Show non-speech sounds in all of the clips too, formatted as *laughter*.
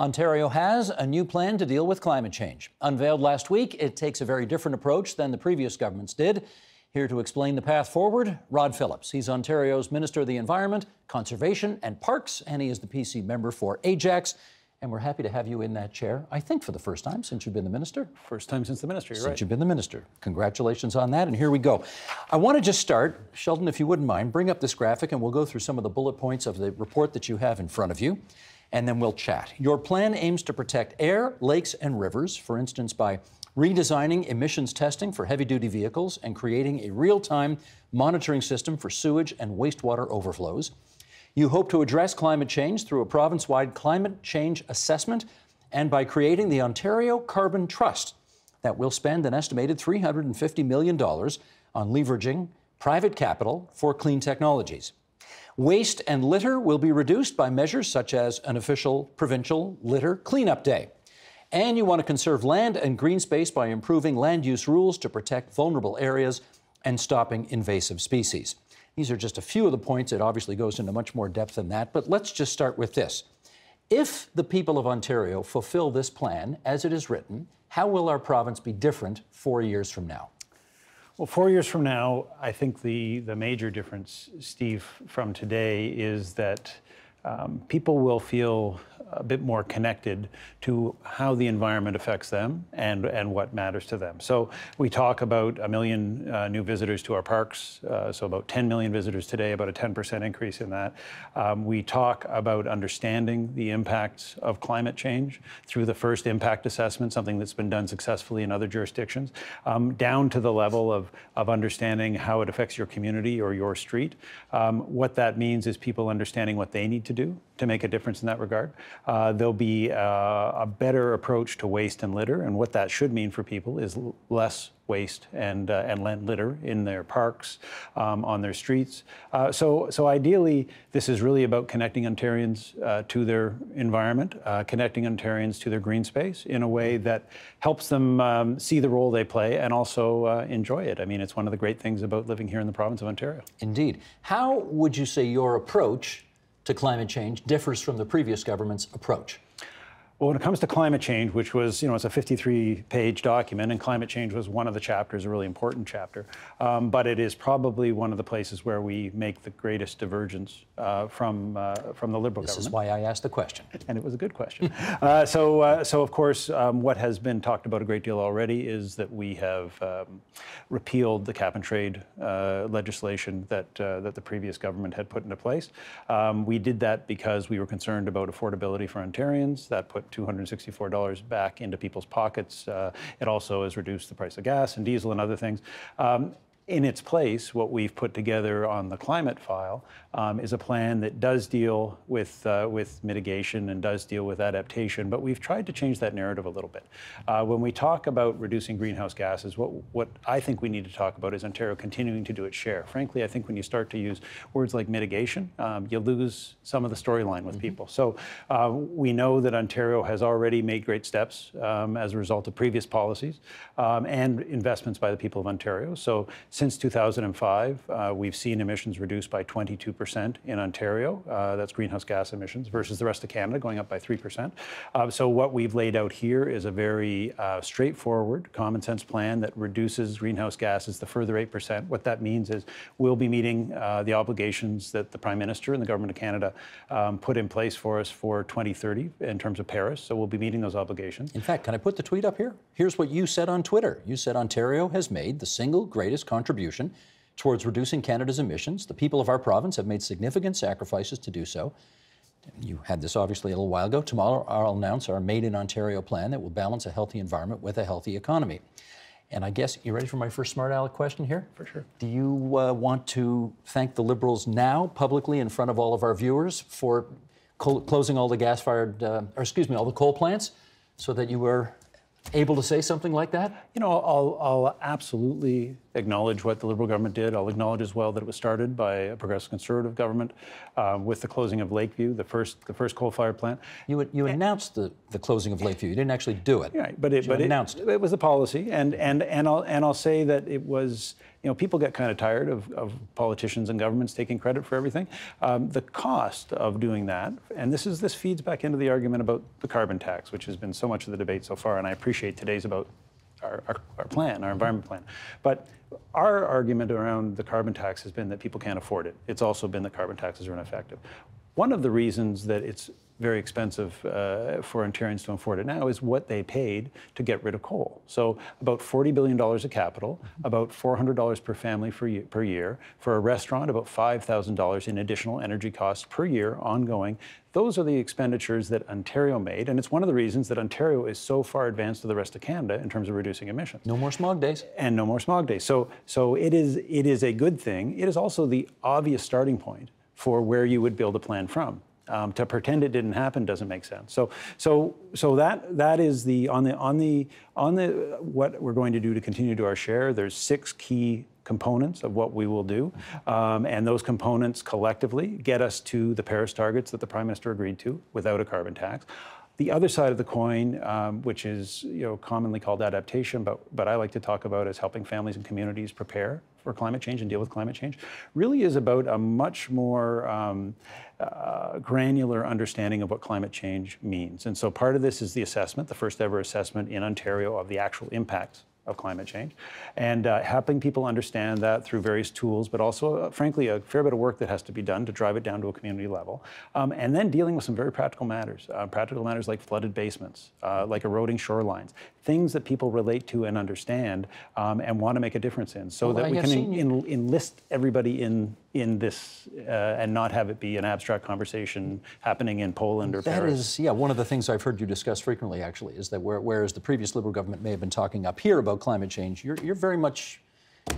Ontario has a new plan to deal with climate change. Unveiled last week, it takes a very different approach than the previous governments did. Here to explain the path forward, Rod Phillips. He's Ontario's Minister of the Environment, Conservation, and Parks, and he is the PC member for Ajax. And we're happy to have you in that chair, I think for the first time since you've been the minister. First time since the minister, since right. you've been the minister. Congratulations on that, and here we go. I want to just start, Sheldon, if you wouldn't mind, bring up this graphic and we'll go through some of the bullet points of the report that you have in front of you and then we'll chat. Your plan aims to protect air, lakes, and rivers, for instance, by redesigning emissions testing for heavy duty vehicles and creating a real time monitoring system for sewage and wastewater overflows. You hope to address climate change through a province wide climate change assessment and by creating the Ontario Carbon Trust that will spend an estimated $350 million on leveraging private capital for clean technologies. Waste and litter will be reduced by measures such as an official provincial litter cleanup day. And you want to conserve land and green space by improving land use rules to protect vulnerable areas and stopping invasive species. These are just a few of the points. It obviously goes into much more depth than that, but let's just start with this. If the people of Ontario fulfill this plan as it is written, how will our province be different four years from now? Well, four years from now, I think the, the major difference, Steve, from today is that um, people will feel a bit more connected to how the environment affects them and, and what matters to them. So we talk about a million uh, new visitors to our parks, uh, so about 10 million visitors today, about a 10% increase in that. Um, we talk about understanding the impacts of climate change through the first impact assessment, something that's been done successfully in other jurisdictions, um, down to the level of, of understanding how it affects your community or your street. Um, what that means is people understanding what they need to do to make a difference in that regard. Uh, there'll be uh, a better approach to waste and litter, and what that should mean for people is less waste and uh, and litter in their parks, um, on their streets. Uh, so so ideally, this is really about connecting Ontarians uh, to their environment, uh, connecting Ontarians to their green space in a way that helps them um, see the role they play and also uh, enjoy it. I mean, it's one of the great things about living here in the province of Ontario. Indeed. How would you say your approach to climate change differs from the previous government's approach. Well, when it comes to climate change, which was, you know, it's a 53 page document, and climate change was one of the chapters, a really important chapter. Um, but it is probably one of the places where we make the greatest divergence uh, from, uh, from the Liberal this government. This is why I asked the question. *laughs* And it was a good question. *laughs* uh, so, uh, so, of course, um, what has been talked about a great deal already is that we have um, repealed the cap and trade uh, legislation that, uh, that the previous government had put into place. Um, we did that because we were concerned about affordability for Ontarians. That put $264 back into people's pockets. Uh, it also has reduced the price of gas and diesel and other things. Um, in its place, what we've put together on the climate file um, is a plan that does deal with, uh, with mitigation and does deal with adaptation, but we've tried to change that narrative a little bit. Uh, when we talk about reducing greenhouse gases, what, what I think we need to talk about is Ontario continuing to do its share. Frankly, I think when you start to use words like mitigation, um, you lose some of the storyline with mm -hmm. people. So uh, we know that Ontario has already made great steps um, as a result of previous policies um, and investments by the people of Ontario. So since 2005, uh, we've seen emissions reduced by 22% in Ontario. Uh, that's greenhouse gas emissions versus the rest of Canada going up by 3%. Uh, so what we've laid out here is a very uh, straightforward, common sense plan that reduces greenhouse gases the further 8%. What that means is we'll be meeting uh, the obligations that the Prime Minister and the Government of Canada um, put in place for us for 2030 in terms of Paris. So we'll be meeting those obligations. In fact, can I put the tweet up here? Here's what you said on Twitter. You said Ontario has made the single greatest contribution contribution towards reducing Canada's emissions. The people of our province have made significant sacrifices to do so. You had this obviously a little while ago. Tomorrow, I'll announce our Made in Ontario plan that will balance a healthy environment with a healthy economy. And I guess you ready for my first smart aleck question here? For sure. Do you uh, want to thank the Liberals now, publicly, in front of all of our viewers, for closing all the gas-fired, uh, or excuse me, all the coal plants, so that you were able to say something like that? You know, I'll, I'll absolutely acknowledge what the Liberal government did. I'll acknowledge as well that it was started by a progressive conservative government uh, with the closing of Lakeview, the first the first coal-fired plant. You you announced the, the closing of Lakeview. You didn't actually do it. Right, but it but, but announced it, it was a policy, and and and I'll and I'll say that it was you know, people get kind of tired of, of politicians and governments taking credit for everything. Um, the cost of doing that, and this is this feeds back into the argument about the carbon tax, which has been so much of the debate so far, and I appreciate today's about our, our, our plan, our environment plan. But our argument around the carbon tax has been that people can't afford it. It's also been that carbon taxes are ineffective. One of the reasons that it's very expensive uh, for Ontarians to afford it now, is what they paid to get rid of coal. So about $40 billion of capital, mm-hmm. about $400 per family for, per year. For a restaurant, about $5,000 in additional energy costs per year ongoing. Those are the expenditures that Ontario made, and it's one of the reasons that Ontario is so far advanced to the rest of Canada in terms of reducing emissions. No more smog days. And no more smog days. So, so it is it is a good thing. It is also the obvious starting point for where you would build a plan from. Um, to pretend it didn't happen doesn't make sense. So, so, so that that is the on the on the on the what we're going to do to continue to our share. There's six key components of what we will do, um, and those components collectively get us to the Paris targets that the Prime Minister agreed to without a carbon tax. The other side of the coin, um, which is you know commonly called adaptation, but but I like to talk about as helping families and communities prepare for climate change and deal with climate change, really is about a much more um, uh, granular understanding of what climate change means. And so part of this is the assessment, the first ever assessment in Ontario of the actual impacts of climate change, and uh, helping people understand that through various tools, but also, uh, frankly, a fair bit of work that has to be done to drive it down to a community level, um, and then dealing with some very practical matters, uh, practical matters like flooded basements, uh, like eroding shorelines, things that people relate to and understand um, and want to make a difference in, so well, that I we can en en enlist everybody in in this uh, and not have it be an abstract conversation happening in Poland or that Paris. That is, yeah, one of the things I've heard you discuss frequently, actually, is that where, whereas the previous Liberal government may have been talking up here about climate change, you're, you're very much,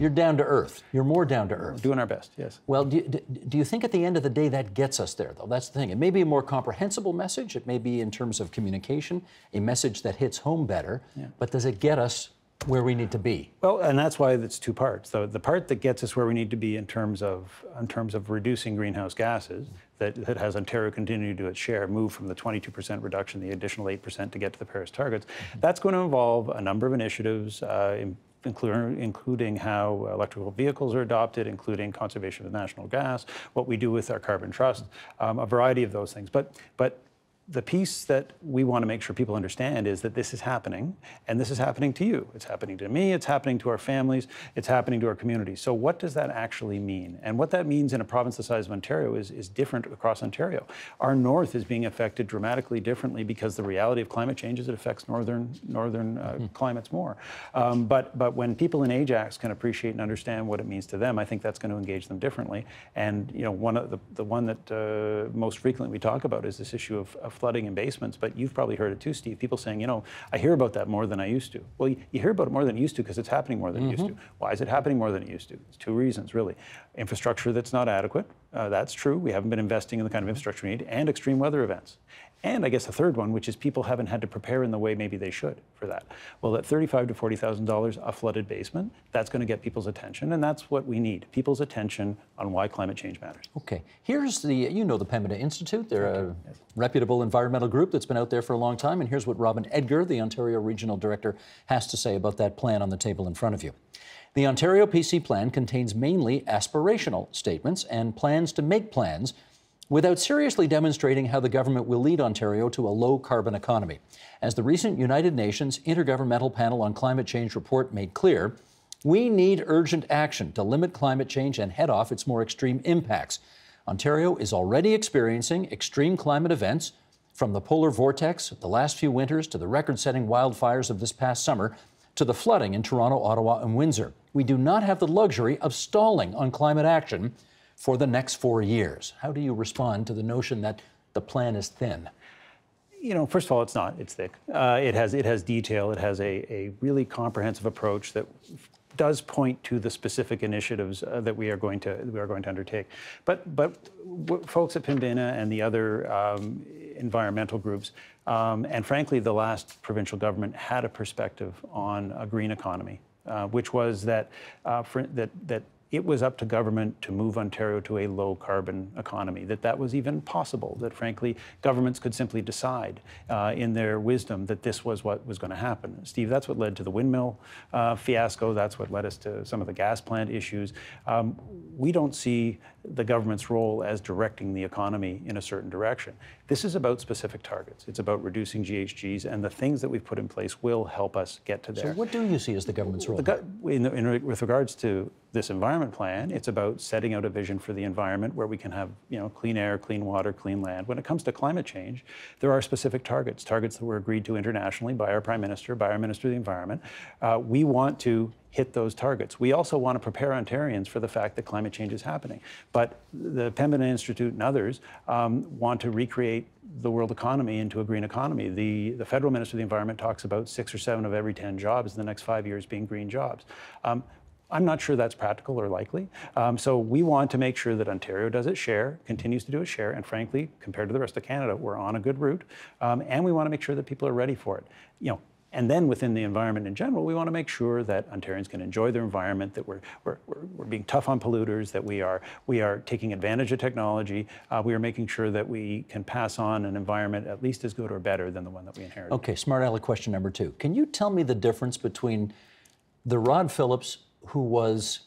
you're down to earth. You're more down to earth. Doing our best, yes. Well, do, do, do you think at the end of the day that gets us there, though? That's the thing. It may be a more comprehensible message. It may be in terms of communication, a message that hits home better. Yeah. But does it get us where we need to be. Well, and that's why it's two parts. The, the part that gets us where we need to be in terms of in terms of reducing greenhouse gases, that, that has Ontario continue to do its share, move from the 22% reduction, the additional 8% to get to the Paris targets, mm-hmm. that's going to involve a number of initiatives, uh, in, including, including how electrical vehicles are adopted, including conservation of national gas, what we do with our carbon trust, um, a variety of those things. But, but the piece that we want to make sure people understand is that this is happening, and this is happening to you. It's happening to me, it's happening to our families, it's happening to our community. So, what does that actually mean? And what that means in a province the size of Ontario is, is different across Ontario. Our north is being affected dramatically differently because the reality of climate change is it affects northern, northern uh, mm. climates more. Um, but, but when people in Ajax can appreciate and understand what it means to them, I think that's going to engage them differently. And you know, one of the, the one that uh, most frequently we talk about is this issue of, of flooding in basements, but you've probably heard it too, Steve. People saying, you know, I hear about that more than I used to. Well, you, hear about it more than you used to because it's happening more than mm -hmm. it used to. Mm-hmm. Why is it happening more than it used to? It's two reasons, really. Infrastructure that's not adequate. Uh, that's true. We haven't been investing in the kind of infrastructure we need, and extreme weather events. And I guess a third one, which is people haven't had to prepare in the way maybe they should for that. Well, at thirty-five to forty thousand dollars a flooded basement, that's going to get people's attention, and that's what we need: people's attention on why climate change matters. Okay, here's the you know the Pembina Institute. They're a yes. reputable environmental group that's been out there for a long time, and here's what Robin Edgar, the Ontario regional director, has to say about that plan on the table in front of you. The Ontario PC plan contains mainly aspirational statements and plans to make plans without seriously demonstrating how the government will lead Ontario to a low carbon economy. As the recent United Nations Intergovernmental Panel on Climate Change report made clear, we need urgent action to limit climate change and head off its more extreme impacts. Ontario is already experiencing extreme climate events, from the polar vortex of the last few winters to the record setting wildfires of this past summer to the flooding in Toronto, Ottawa, and Windsor. We do not have the luxury of stalling on climate action for the next four years. How do you respond to the notion that the plan is thin? You know, first of all, it's not. It's thick. Uh, it has it has detail. It has a, a really comprehensive approach that does point to the specific initiatives uh, that we are going to we are going to undertake. But but folks at Pembina and the other um, environmental groups, um, and frankly, the last provincial government had a perspective on a green economy, uh, which was that uh, for, that that it was up to government to move Ontario to a low carbon economy, that that was even possible, that frankly, governments could simply decide uh, in their wisdom that this was what was going to happen. Steve, that's what led to the windmill uh, fiasco. That's what led us to some of the gas plant issues. Um, we don't see the government's role as directing the economy in a certain direction. This is about specific targets. It's about reducing GHGs, and the things that we've put in place will help us get to there. So, what do you see as the government's role? The, in, in, with regards to this environment plan, it's about setting out a vision for the environment where we can have you know, clean air, clean water, clean land. When it comes to climate change, there are specific targets, targets that were agreed to internationally by our Prime Minister, by our Minister of the Environment. Uh, we want to hit those targets. We also want to prepare Ontarians for the fact that climate change is happening. But the Pembina Institute and others um, want to recreate the world economy into a green economy. The, the federal minister of the environment talks about six or seven of every 10 jobs in the next five years being green jobs. Um, I'm not sure that's practical or likely. Um, so we want to make sure that Ontario does its share, continues to do its share, and frankly, compared to the rest of Canada, we're on a good route. Um, and we want to make sure that people are ready for it. You know, and then within the environment in general, we want to make sure that Ontarians can enjoy their environment, that we're, we're, we're being tough on polluters, that we are, we are taking advantage of technology. Uh, we are making sure that we can pass on an environment at least as good or better than the one that we inherited. Okay, smart alley question number two. Can you tell me the difference between the Rod Phillips who was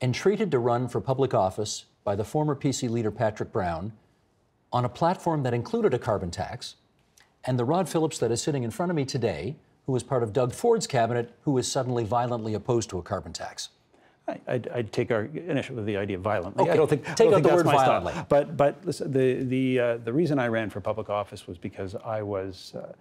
entreated to run for public office by the former PC leader Patrick Brown on a platform that included a carbon tax, and the Rod Phillips that is sitting in front of me today? who was part of Doug Ford's cabinet, who was suddenly violently opposed to a carbon tax? I, I'd, I'd, take our with the idea violently. Okay. I don't think take don't out think the that's word violently. Style. But but listen, the the uh, the reason I ran for public office was because I was. Uh,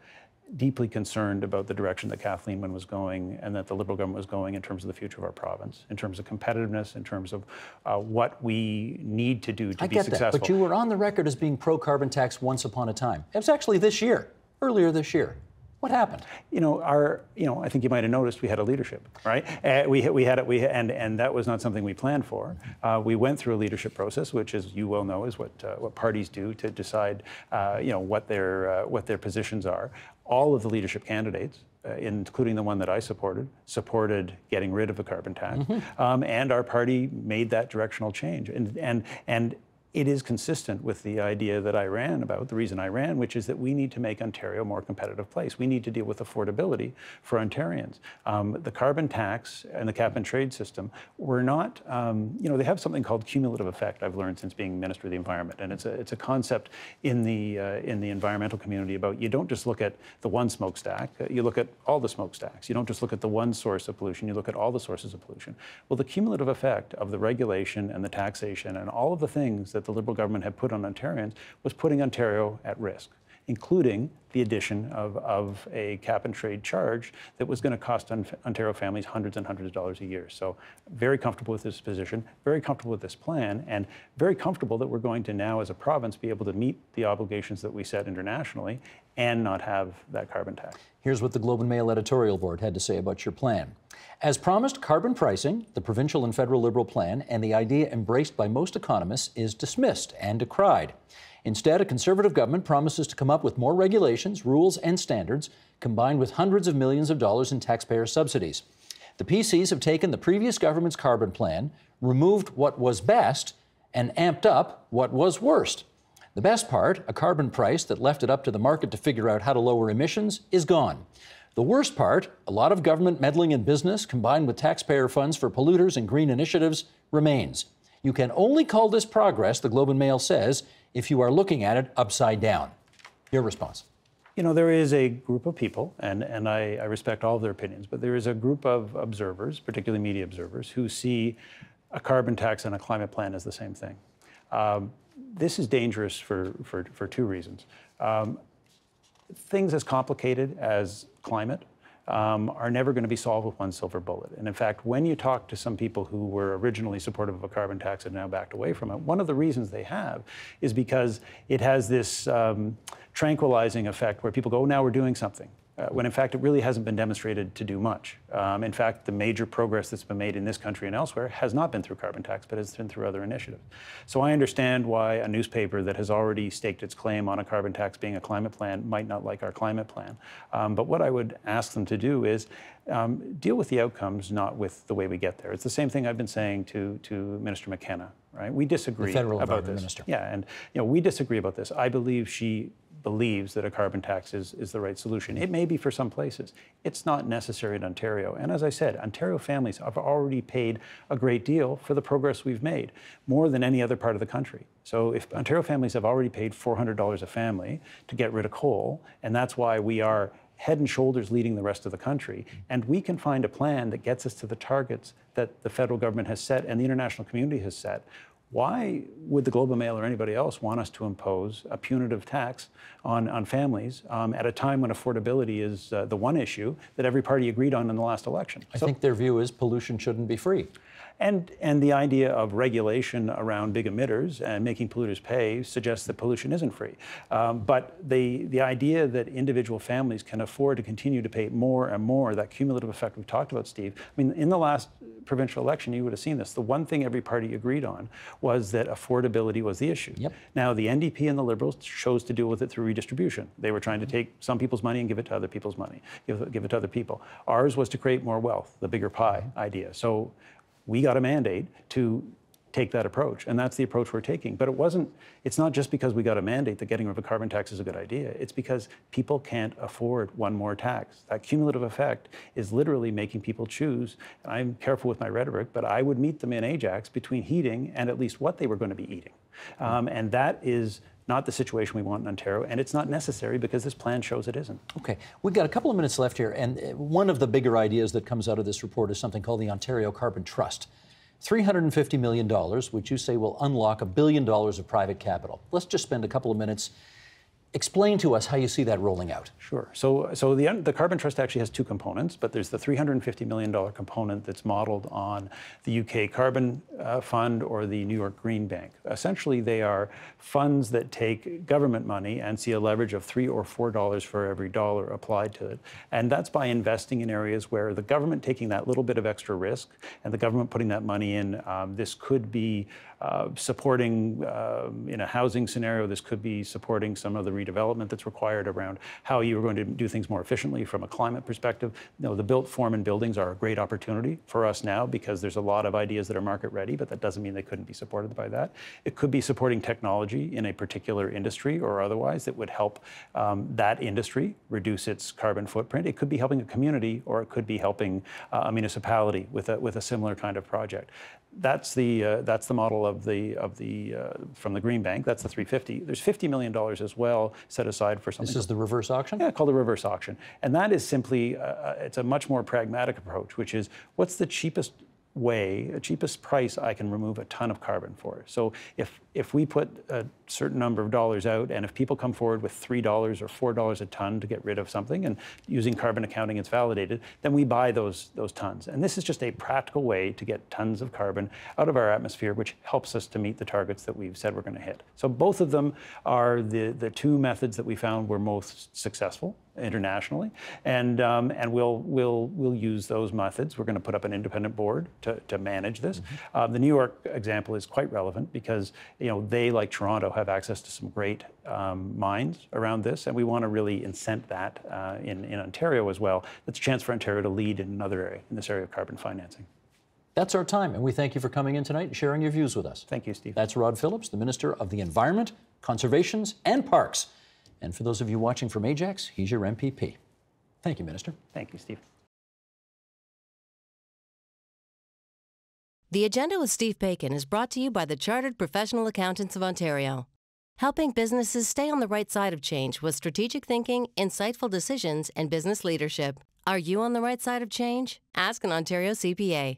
deeply concerned about the direction that Kathleen Wynne was going and that the Liberal government was going in terms of the future of our province, in terms of competitiveness, in terms of uh, what we need to do to I be get successful. That, but you were on the record as being pro carbon tax once upon a time. It was actually this year, earlier this year. What happened? You know, our, you know, I think you might have noticed we had a leadership, right? Uh, we we had it, we and and that was not something we planned for. Uh, we went through a leadership process, which, as you well know, is what uh, what parties do to decide, uh, you know, what their uh, what their positions are. All of the leadership candidates uh, including the one that I supported, supported getting rid of the carbon tax, mm -hmm. um, and our party made that directional change. And and and it is consistent with the idea that I ran about, the reason I ran, which is that we need to make Ontario a more competitive place. We need to deal with affordability for Ontarians. Um, the carbon tax and the cap and trade system were not, um, you know, they have something called cumulative effect, I've learned since being Minister of the Environment. And it's a, it's a concept in the, uh, in the environmental community about you don't just look at the one smokestack, uh, you look at all the smokestacks. You don't just look at the one source of pollution, you look at all the sources of pollution. Well, the cumulative effect of the regulation and the taxation and all of the things that that the Liberal government had put on Ontarians was putting Ontario at risk including the addition of, of a cap and trade charge that was going to cost Ontario families hundreds and hundreds of dollars a year. So, very comfortable with this position, very comfortable with this plan, and very comfortable that we're going to now, as a province, be able to meet the obligations that we set internationally and not have that carbon tax. Here's what the Globe and Mail editorial board had to say about your plan. As promised, carbon pricing, the provincial and federal Liberal plan, and the idea embraced by most economists is dismissed and decried. Instead, a conservative government promises to come up with more regulations, rules, and standards, combined with hundreds of millions of dollars in taxpayer subsidies. The PCs have taken the previous government's carbon plan, removed what was best, and amped up what was worst. The best part, a carbon price that left it up to the market to figure out how to lower emissions, is gone. The worst part, a lot of government meddling in business combined with taxpayer funds for polluters and green initiatives, remains. You can only call this progress, the Globe and Mail says, if you are looking at it upside down? Your response. You know, there is a group of people, and, and I, I respect all of their opinions, but there is a group of observers, particularly media observers, who see a carbon tax and a climate plan as the same thing. Um, this is dangerous for, for, for two reasons. Um, things as complicated as climate um, are never going to be solved with one silver bullet. And in fact, when you talk to some people who were originally supportive of a carbon tax and now backed away from it, one of the reasons they have is because it has this um, tranquilizing effect where people go, oh, now we're doing something uh, when in fact it really hasn't been demonstrated to do much. Um, in fact, the major progress that's been made in this country and elsewhere has not been through carbon tax, but has been through other initiatives. So I understand why a newspaper that has already staked its claim on a carbon tax being a climate plan might not like our climate plan. Um, but what I would ask them to do is um, deal with the outcomes, not with the way we get there. It's the same thing I've been saying to, to Minister McKenna, right? We disagree the federal about this. Minister. Yeah, and you know we disagree about this. I believe she believes that a carbon tax is, is the right solution. It may be for some places. It's not necessary in Ontario. And as I said, Ontario families have already paid a great deal for the progress we've made, more than any other part of the country. So if Ontario families have already paid $400 a family to get rid of coal, and that's why we are head and shoulders leading the rest of the country. And we can find a plan that gets us to the targets that the federal government has set and the international community has set why would the Globe and Mail or anybody else want us to impose a punitive tax on, on families um, at a time when affordability is uh, the one issue that every party agreed on in the last election? I so, think their view is pollution shouldn't be free. And, and the idea of regulation around big emitters and making polluters pay suggests that pollution isn't free. Um, but the, the idea that individual families can afford to continue to pay more and more, that cumulative effect we've talked about, Steve. I mean, in the last provincial election, you would have seen this. The one thing every party agreed on was that affordability was the issue. Yep. Now, the NDP and the Liberals chose to deal with it through redistribution. They were trying to mm-hmm. take some people's money and give it to other people's money, give, give it to other people. Ours was to create more wealth, the bigger pie mm-hmm. idea. So we got a mandate to take that approach. And that's the approach we're taking. But it wasn't, it's not just because we got a mandate that getting rid of a carbon tax is a good idea. It's because people can't afford one more tax. That cumulative effect is literally making people choose. And I'm careful with my rhetoric, but I would meet them in Ajax between heating and at least what they were going to be eating. Um, and that is not the situation we want in Ontario, and it's not necessary because this plan shows it isn't. Okay, we've got a couple of minutes left here, and uh, one of the bigger ideas that comes out of this report is something called the Ontario Carbon Trust. $350 million, which you say will unlock a billion dollars of private capital. Let's just spend a couple of minutes Explain to us how you see that rolling out. Sure. So, so the, the Carbon Trust actually has two components, but there's the $350 million component that's modeled on the UK Carbon uh, Fund or the New York Green Bank. Essentially, they are funds that take government money and see a leverage of three or four dollars for every dollar applied to it. And that's by investing in areas where the government taking that little bit of extra risk and the government putting that money in, um, this could be uh, supporting, uh, in a housing scenario, this could be supporting some of the redevelopment that's required around how you are going to do things more efficiently from a climate perspective. You know, the built form and buildings are a great opportunity for us now because there's a lot of ideas that are market ready, but that doesn't mean they couldn't be supported by that. It could be supporting technology in a particular industry or otherwise that would help um, that industry reduce its carbon footprint. It could be helping a community or it could be helping uh, a municipality with a, with a similar kind of project that's the uh, that's the model of the of the uh, from the Green Bank. That's the 350. There's 50 million dollars as well set aside for something. This is called, the reverse auction. Yeah, called the reverse auction, and that is simply uh, uh it's a much more pragmatic approach, which is what's the cheapest way, cheapest price I can remove a ton of carbon for. So if if we put certain number of dollars out, and if people come forward with $3 or $4 a ton to get rid of something, and using carbon accounting it's validated, then we buy those, those tons. And this is just a practical way to get tons of carbon out of our atmosphere, which helps us to meet the targets that we've said we're going to hit. So both of them are the, the two methods that we found were most successful internationally, and um, and we'll we'll we'll use those methods. We're going to put up an independent board to, to manage this. Mm -hmm. uh, the New York example is quite relevant because you know they like Toronto have access to some great um, minds around this, and we want to really incent that uh, in, in Ontario as well. It's a chance for Ontario to lead in another area, in this area of carbon financing. That's our time, and we thank you for coming in tonight and sharing your views with us. Thank you, Steve. That's Rod Phillips, the Minister of the Environment, Conservations, and Parks. And for those of you watching from Ajax, he's your MPP. Thank you, Minister. Thank you, Steve. The Agenda with Steve Bacon is brought to you by the Chartered Professional Accountants of Ontario. Helping businesses stay on the right side of change with strategic thinking, insightful decisions, and business leadership. Are you on the right side of change? Ask an Ontario CPA.